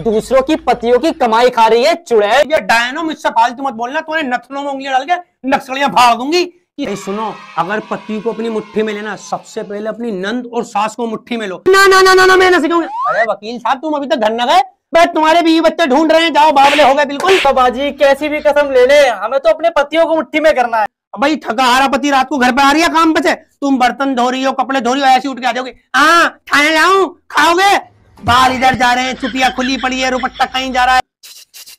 दूसरों की पतियों की कमाई खा रही है चुड़ैल ये डायनो मुझसे फालतू मत बोलना तुम्हारे नथनों में उंगलियां डाल के नक्सलियां भाग दूंगी सुनो अगर पति को अपनी मुट्ठी में लेना सबसे पहले अपनी नंद और सास को मुट्ठी में लो ना ना ना ना ना मैं ना सीखूंगा अरे वकील साहब तुम अभी तक घर न गए मैं तुम्हारे बीवी बच्चे ढूंढ रहे हैं जाओ बावले हो गए बिल्कुल बाबाजी कैसी भी कसम ले ले हमें तो अपने पतियों को मुट्ठी में करना है भाई थका हारा पति रात को घर पे आ रही है काम से तुम बर्तन धो रही हो कपड़े धो रही हो ऐसी उठ के आ जाओगे हाँ खाए जाऊ खाओगे बाल इधर जा रहे हैं छुपिया खुली पड़ी है रुपट्टा कहीं जा रहा है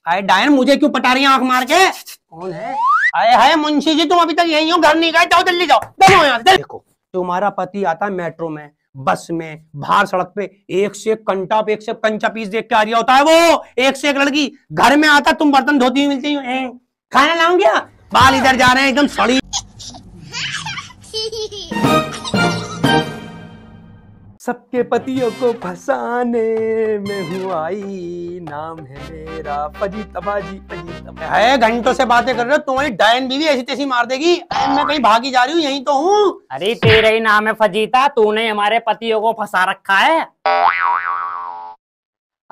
अरे डायन मुझे क्यों पटा रही है आंख मार के कौन है अरे है मुंशी जी तुम अभी तक यही हो घर नहीं गए जाओ जल्दी जाओ देखो यहाँ देखो तुम्हारा पति आता है मेट्रो में बस में बाहर सड़क पे एक से एक कंटा एक से एक कंचा पीस देख के आ रही होता है वो एक से एक लड़की घर में आता तुम बर्तन धोती हुई मिलती हो खाना लाऊंगी बाल इधर जा रहे हैं एकदम सड़ी सबके पतियों को फंसाने में हूँ आई नाम है मेरा तबाजी अबाजी तबाजी है घंटों से बातें कर रहे हो तुम्हारी डायन बीवी ऐसी तैसी मार देगी मैं कहीं भागी जा रही हूँ यहीं तो हूँ अरे तेरा ही नाम है फजीता तूने हमारे पतियों को फंसा रखा है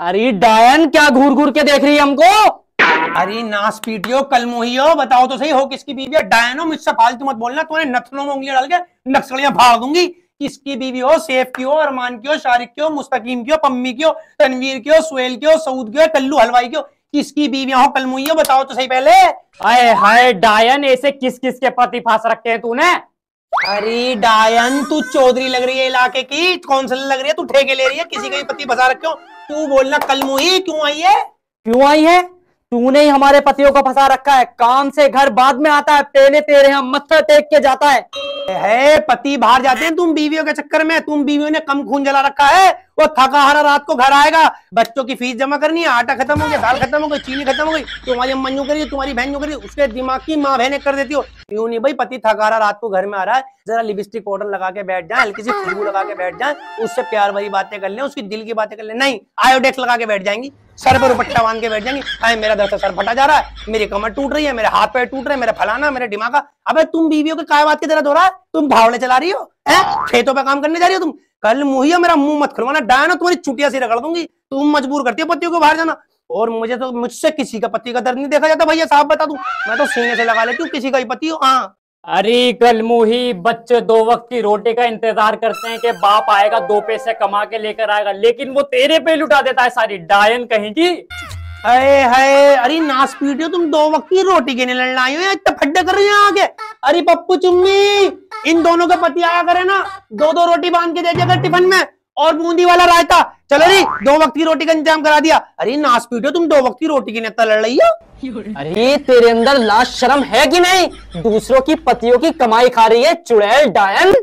अरे डायन क्या घूर घूर के देख रही है हमको अरे नास पीटियो कल मोहियो बताओ तो सही हो किसकी बीवी है डायनो मुझसे फालतू मत बोलना तुम्हारे नथनों में उंगलियां डाल के नक्सलियां भागूंगी दूंगी किसकी बीवी हो सेफ की हो अरमान की हो शारिक की हो मुस्तकीम की हो पम्मी की हो तनवीर की हो सुल की हो सऊद की हो कल्लू हलवाई की हो किसकी बीवी हो कल मुइयो बताओ तो सही पहले अरे हाय डायन ऐसे किस किस के पति फांस रखे हैं तूने अरे डायन तू चौधरी लग रही है इलाके की कौंसिलर लग रही है तू ठेके ले रही है किसी का भी पति फंसा रखे हो तू बोलना कल क्यों आई है क्यों आई है तूने ही हमारे पतियों को फंसा रखा है काम से घर बाद में आता है पहले तेरे हम मत्थर टेक के जाता है है पति बाहर जाते हैं तुम बीवियों के चक्कर में तुम बीवियों ने कम खून जला रखा है वो थका हारा रात को घर आएगा बच्चों की फीस जमा करनी है आटा खत्म हो गया दाल खत्म हो गई चीनी खत्म हो गई तुम्हारी अम्मा जो करी तुम्हारी बहन जो करी उसके दिमाग की माँ बहने कर देती हो क्यों नहीं भाई पति थका हरा रात को घर में आ रहा है जरा लिपस्टिक पाउडर लगा के बैठ जाए हल्की सी खुशबू लगा के बैठ जाए उससे प्यार भरी बातें कर ले उसकी दिल की बातें कर ले नहीं आयोडेक्स लगा के बैठ जाएंगी सर पर दुपट्टा बांध के बैठ जाएंगे अरे मेरा दर्द सर फटा जा रहा है मेरी कमर टूट रही है मेरे हाथ पैर टूट रहे हैं मेरा फलाना मेरे दिमाग का अबे तुम बीवियों के काय बात की तरह धो रहा है तुम भावड़े चला रही हो खेतों पे काम करने जा रही हो तुम कल मुहैया मेरा मुंह मत खुलवाना डायना तुम्हारी चुटिया से रगड़ दूंगी तुम मजबूर करती हो पतियों को बाहर जाना और मुझे तो मुझसे किसी का पति का दर्द नहीं देखा जाता भैया साहब बता दू मैं तो सीने से लगा लेती हूँ किसी का ही पति हो हाँ अरे कल मुही बच्चे दो वक्त की रोटी का इंतजार करते हैं कि बाप आएगा दो पैसे कमा के लेकर आएगा लेकिन वो तेरे पे लुटा देता है सारी डायन कहीं की हाय हाय अरे नाश पीटियो तुम दो वक्त की रोटी के लड़ना लाई हो इतना कर रहे हैं आगे अरे पप्पू चुम्मी इन दोनों का पति आया करे ना दो दो रोटी बांध के दे दिया टिफिन में और बूंदी वाला रायता चलो रे दो वक्त की रोटी का इंतजाम करा दिया अरे नाश पीटियो तुम दो वक्त की रोटी के नेता लड़ रही हो अरे तेरे अंदर लाश शर्म है कि नहीं दूसरों की पतियों की कमाई खा रही है चुड़ैल डायन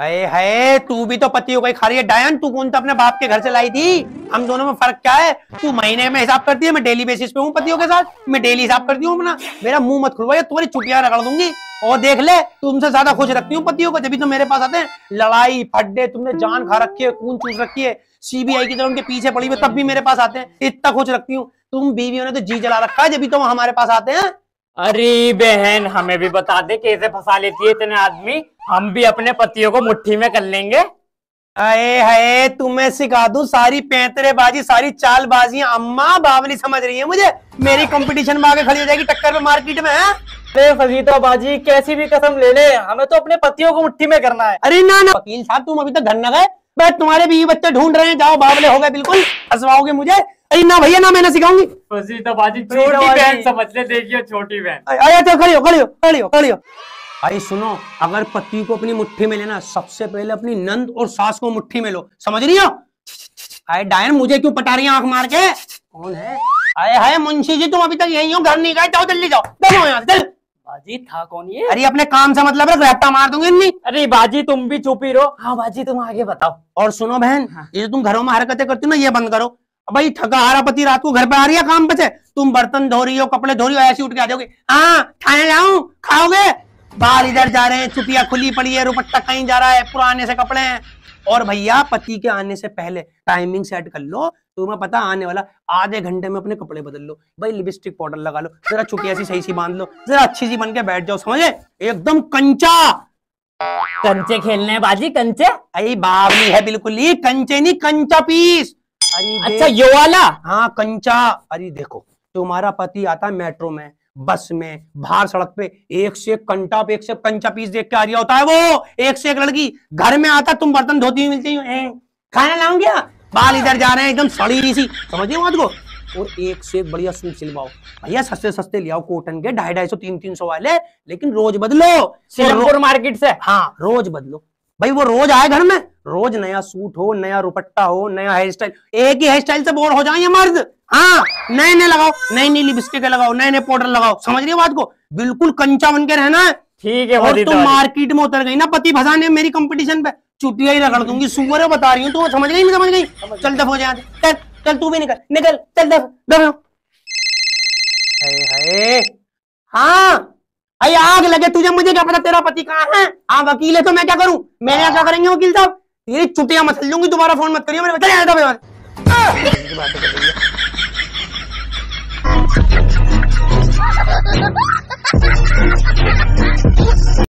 हाय है तू भी तो पतियों को खा रही है डायन तू कौन तो अपने बाप के घर से लाई थी हम दोनों में फर्क क्या है तू महीने में हिसाब करती है मैं डेली बेसिस पे हूँ पतियों के साथ मैं डेली हिसाब करती हूँ अपना मेरा मुंह मत खुलवा तुम्हारी चुटिया रगड़ दूंगी और देख ले तुमसे ज्यादा खुश रखती हूँ पतियों को जब भी मेरे पास आते हैं लड़ाई फड्डे तुमने जान खा रखी है खून चूस रखी है सीबीआई की तरह उनके पीछे पड़ी हुई तब भी मेरे पास आते हैं इतना खुश रखती हूँ तुम बीवियों ने तो जी जला रखा है जब तो हमारे पास आते हैं अरे बहन हमें भी बता दे कैसे फंसा लेती है इतने आदमी हम भी अपने पतियों को मुट्ठी में कर लेंगे अरे हे तुम्हें सिखा दू सारी पैंतरेबाजी सारी बाजी अम्मा बावली समझ रही है मुझे मेरी कंपटीशन में आगे खड़ी हो जाएगी टक्कर में मार्केट में है अरे फजीता बाजी कैसी भी कसम ले ले हमें तो अपने पतियों को मुट्ठी में करना है अरे ना ना वकील साहब तुम अभी तक घर न गए बस तुम्हारे ये बच्चे ढूंढ रहे हैं जाओ बावले हो गए बिल्कुल हंसवाओगे मुझे अरे ना भैया ना मैं ना सिखाऊंगी फजीता बाजी छोटी बहन समझ ले देखियो छोटी बहन अरे तो खड़ी हो खड़ी हो खड़ी हो खड़ी हो भाई सुनो अगर पति को अपनी मुट्ठी में लेना सबसे पहले अपनी नंद और सास को मुट्ठी में लो समझ रही हो आए डायन मुझे क्यों पटा रही है आंख मार के कौन है अरे हाय मुंशी जी तुम अभी तक यही हो घर नहीं गए जाओ जल्दी जाओ चलो यहाँ चल बाजी था कौन ये अरे अपने काम से मतलब है रैप्टा मार दूंगी अरे बाजी तुम भी चुपी रहो हाँ बाजी तुम आगे बताओ और सुनो बहन हाँ। ये जो तुम घरों में हरकतें करती हो ना ये बंद करो भाई थका हारा पति रात को घर पे आ रही है काम पे से तुम बर्तन धो रही हो कपड़े धो रही हो ऐसी उठ के आ जाओगे हाँ खाए जाऊ खाओगे बाहर इधर जा रहे हैं चुपिया खुली पड़ी है रुपट्टा कहीं जा रहा है पुराने से कपड़े हैं और भैया पति के आने से पहले टाइमिंग सेट कर लो तुम्हें पता आने वाला आधे घंटे में अपने कपड़े बदल लो भाई लिपस्टिक पाउडर लगा लो जरा चुकी ऐसी सही सी बांध लो जरा अच्छी सी बन के बैठ जाओ समझे एकदम कंचा कंचे खेलने बाजी कंचे अरे बावली है बिल्कुल ही कंचे नहीं कंचा पीस अरे अच्छा ये वाला हाँ कंचा अरे देखो तुम्हारा पति आता मेट्रो में बस में बाहर सड़क पे एक से एक कंटा पे एक से कंचा पीस देख के आ रही होता है वो एक से एक लड़की घर में आता तुम बर्तन धोती हुई मिलती हो खाना लाऊं बाल इधर जा रहे हैं एकदम सड़ी सी समझिए बात को और एक से एक बढ़िया सूट सिलवाओ भैया सस्ते सस्ते ले आओ कॉटन के ढाई ढाई सौ तीन तीन सौ वाले लेकिन रोज बदलो सिलमपुर मार्केट से हाँ रोज बदलो भाई वो रोज आए घर में रोज नया सूट हो नया रुपट्टा हो नया हेयर स्टाइल एक ही हेयर स्टाइल से बोर हो जाए मर्द हाँ नए नए लगाओ नई नई लिपस्टिक लगाओ नए नए पाउडर लगाओ समझ रही बात को बिल्कुल कंचा बन के रहना है ठीक है और तुम मार्केट तो तो में उतर गई ना पति फंसाने मेरी कंपटीशन पे चुटिया ही रगड़ दूंगी सुअर बता रही हूँ तू समझ गई समझ गई चल दफ हो जाए चल चल तू भी निकल निकल चल दफ दफ हाँ अरे आग लगे तुझे मुझे क्या पता तेरा पति कहाँ है आप वकील है तो मैं क्या करूँ मैंने क्या करेंगे वकील साहब ये चुटिया मसल लूंगी दोबारा फोन मत करियो मेरे चले आया था भाई